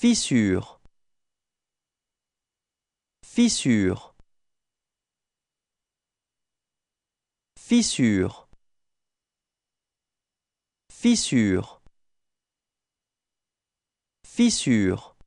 Fissure. Fissure. Fissure. Fissure. Fissure.